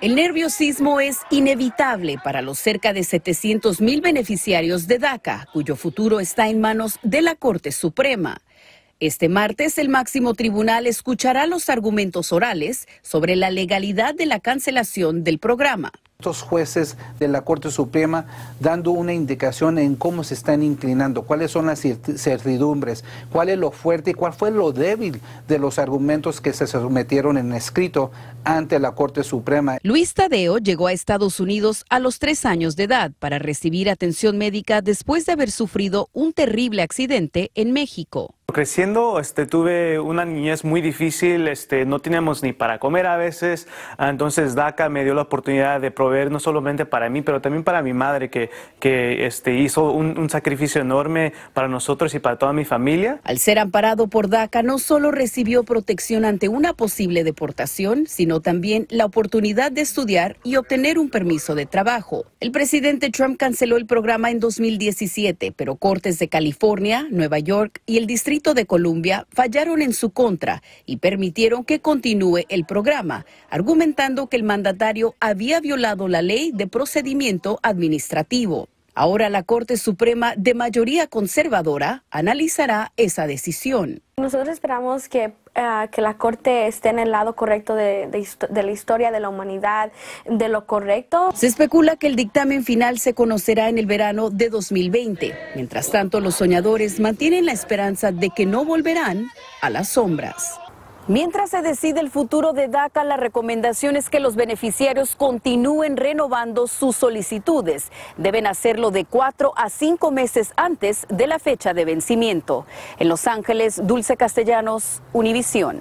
El nerviosismo es inevitable para los cerca de 700 mil beneficiarios de DACA, cuyo futuro está en manos de la Corte Suprema. Este martes el máximo tribunal escuchará los argumentos orales sobre la legalidad de la cancelación del programa estos jueces de la Corte Suprema dando una indicación en cómo se están inclinando, cuáles son las certidumbres, cuál es lo fuerte y cuál fue lo débil de los argumentos que se sometieron en escrito ante la Corte Suprema. Luis Tadeo llegó a Estados Unidos a los tres años de edad para recibir atención médica después de haber sufrido un terrible accidente en México. Creciendo, este, tuve una niñez muy difícil, este, no teníamos ni para comer a veces, ah, entonces DACA me dio la oportunidad de proveer no solamente para mí, pero también para mi madre, que, que este, hizo un, un sacrificio enorme para nosotros y para toda mi familia. Al ser amparado por DACA, no solo recibió protección ante una posible deportación, sino también la oportunidad de estudiar y obtener un permiso de trabajo. El presidente Trump canceló el programa en 2017, pero cortes de California, Nueva York y el Distrito de Colombia fallaron en su contra y permitieron que continúe el programa, argumentando que el mandatario había violado la ley de procedimiento administrativo. Ahora la Corte Suprema de mayoría conservadora analizará esa decisión. Nosotros esperamos que, eh, la Corte esté en el lado correcto de la historia, de la humanidad, de lo correcto. Se especula que el dictamen final se conocerá en el verano de 2020. Mientras tanto, los soñadores mantienen la esperanza de que no volverán a las sombras. Mientras se decide el futuro de DACA, la recomendación es que los beneficiarios continúen renovando sus solicitudes. Deben hacerlo de cuatro a cinco meses antes de la fecha de vencimiento. En Los Ángeles, Dulce Castellanos, Univisión.